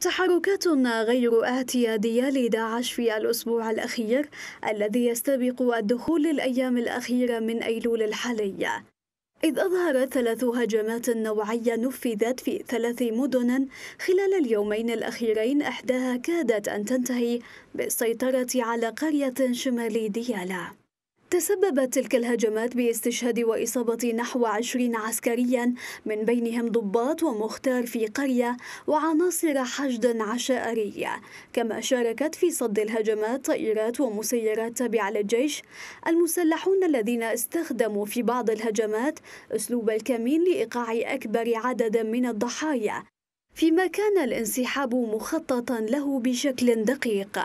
تحركات غير اعتيادية لداعش في الأسبوع الأخير الذي يستبق الدخول الأيام الأخيرة من أيلول الحالي إذ أظهرت ثلاث هجمات نوعية نفذت في ثلاث مدن خلال اليومين الأخيرين إحداها كادت أن تنتهي بالسيطرة على قرية شمال ديالا تسببت تلك الهجمات باستشهاد وإصابة نحو عشرين عسكريا من بينهم ضباط ومختار في قرية وعناصر حشد عشائرية كما شاركت في صد الهجمات طائرات ومسيرات تابعة للجيش المسلحون الذين استخدموا في بعض الهجمات أسلوب الكمين لإيقاع أكبر عدد من الضحايا فيما كان الانسحاب مخططا له بشكل دقيق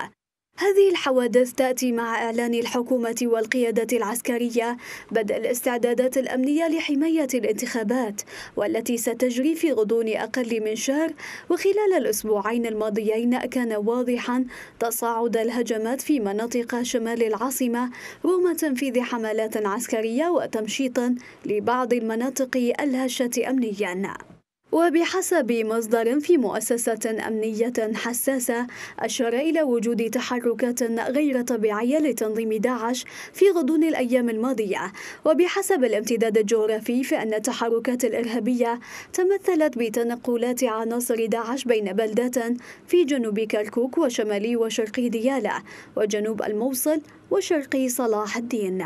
هذه الحوادث تأتي مع إعلان الحكومة والقيادة العسكرية بدء الاستعدادات الأمنية لحماية الانتخابات والتي ستجري في غضون أقل من شهر وخلال الأسبوعين الماضيين كان واضحا تصاعد الهجمات في مناطق شمال العاصمة رغم تنفيذ حملات عسكرية وتمشيط لبعض المناطق الهشة أمنياً وبحسب مصدر في مؤسسة أمنية حساسة أشار إلى وجود تحركات غير طبيعية لتنظيم داعش في غضون الأيام الماضية وبحسب الامتداد الجغرافي فإن التحركات الإرهابية تمثلت بتنقلات عناصر داعش بين بلدات في جنوب كركوك وشمالي وشرقي ديالى وجنوب الموصل وشرقي صلاح الدين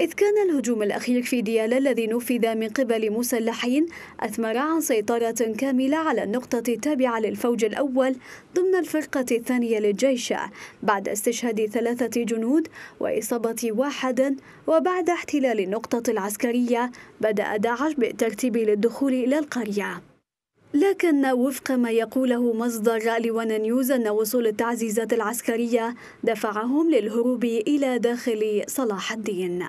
إذ كان الهجوم الأخير في ديالا الذي نفذ من قبل مسلحين أثمر عن سيطرة كاملة على النقطة التابعة للفوج الأول ضمن الفرقة الثانية للجيش بعد استشهاد ثلاثة جنود وإصابة واحد وبعد احتلال النقطة العسكرية بدأ داعش بالترتيب للدخول إلى القرية لكن وفق ما يقوله مصدر لوانا نيوز أن وصول التعزيزات العسكرية دفعهم للهروب إلى داخل صلاح الدين